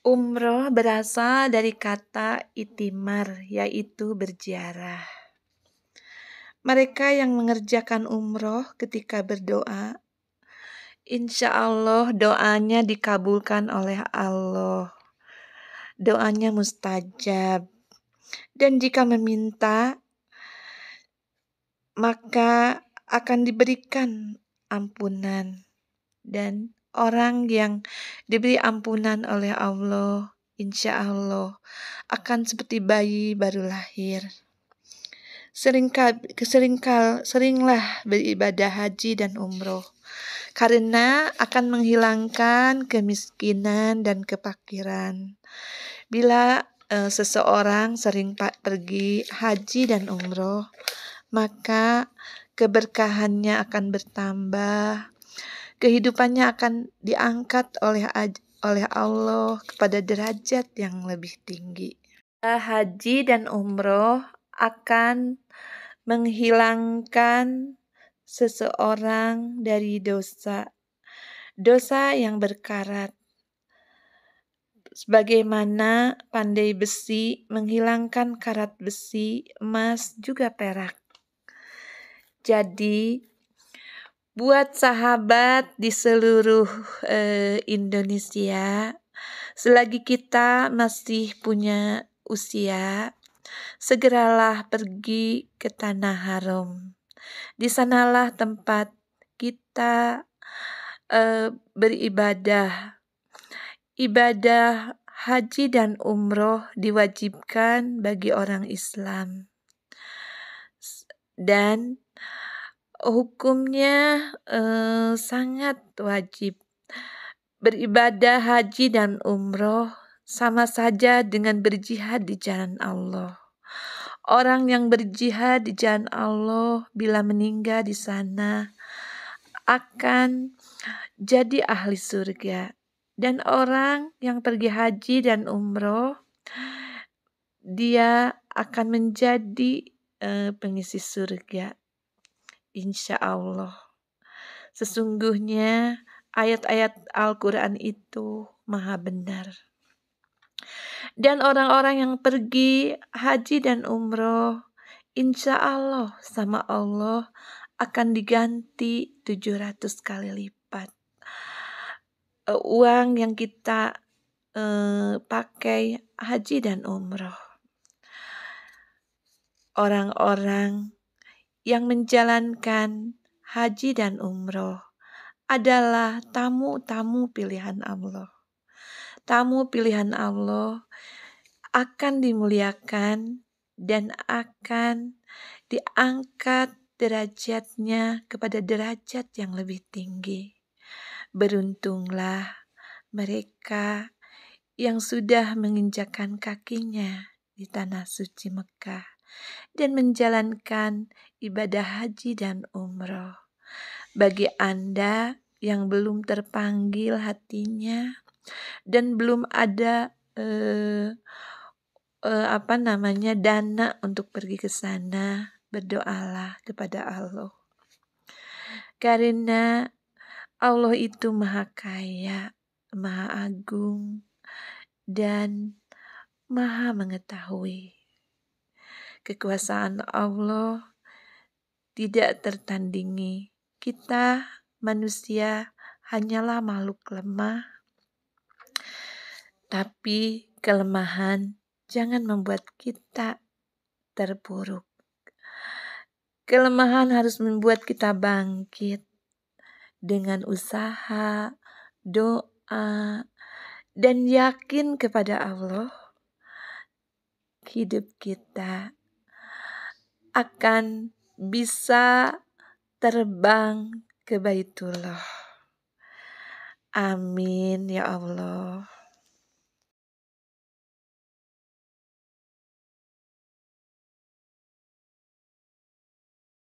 Umroh berasal dari kata itimar, yaitu berziarah. Mereka yang mengerjakan umroh ketika berdoa, insya Allah doanya dikabulkan oleh Allah. Doanya mustajab. Dan jika meminta, maka akan diberikan ampunan dan orang yang diberi ampunan oleh Allah, insya Allah akan seperti bayi baru lahir. Seringkal, seringkal, seringlah beribadah haji dan umroh karena akan menghilangkan kemiskinan dan kepakiran. Bila e, seseorang sering pergi haji dan umroh, maka keberkahannya akan bertambah, kehidupannya akan diangkat oleh oleh Allah kepada derajat yang lebih tinggi. Haji dan umroh akan menghilangkan seseorang dari dosa, dosa yang berkarat. Sebagaimana pandai besi menghilangkan karat besi, emas, juga perak. Jadi, buat sahabat di seluruh eh, Indonesia. Selagi kita masih punya usia, segeralah pergi ke tanah haram. Di sanalah tempat kita eh, beribadah. Ibadah haji dan umroh diwajibkan bagi orang Islam. Dan Hukumnya, eh, sangat wajib. Beribadah haji dan umroh sama saja dengan berjihad di jalan Allah. Orang yang berjihad di jalan Allah bila meninggal di sana akan jadi ahli surga, dan orang yang pergi haji dan umroh dia akan menjadi, uh, pengisi surga. Insya Allah, sesungguhnya ayat-ayat Al-Quran itu maha benar. Dan orang-orang yang pergi haji dan umroh, insya Allah sama Allah akan diganti 700 kali lipat. E, uang yang kita eh, pakai haji dan umroh. Orang-orang yang menjalankan haji dan umroh adalah tamu-tamu pilihan Allah. Tamu pilihan Allah akan dimuliakan dan akan diangkat derajatnya kepada derajat yang lebih tinggi. Beruntunglah mereka yang sudah menginjakan kakinya di tanah suci Mekah dan menjalankan ibadah haji dan umroh. Bagi Anda yang belum terpanggil hatinya dan belum ada eh, eh, apa namanya dana untuk pergi ke sana, berdoalah kepada Allah. Karena Allah itu maha kaya, maha agung, dan maha mengetahui. Kekuasaan Allah tidak tertandingi. Kita manusia hanyalah makhluk lemah, tapi kelemahan jangan membuat kita terpuruk. Kelemahan harus membuat kita bangkit dengan usaha, doa, dan yakin kepada Allah. Hidup kita akan bisa terbang ke Baitullah. Amin ya Allah.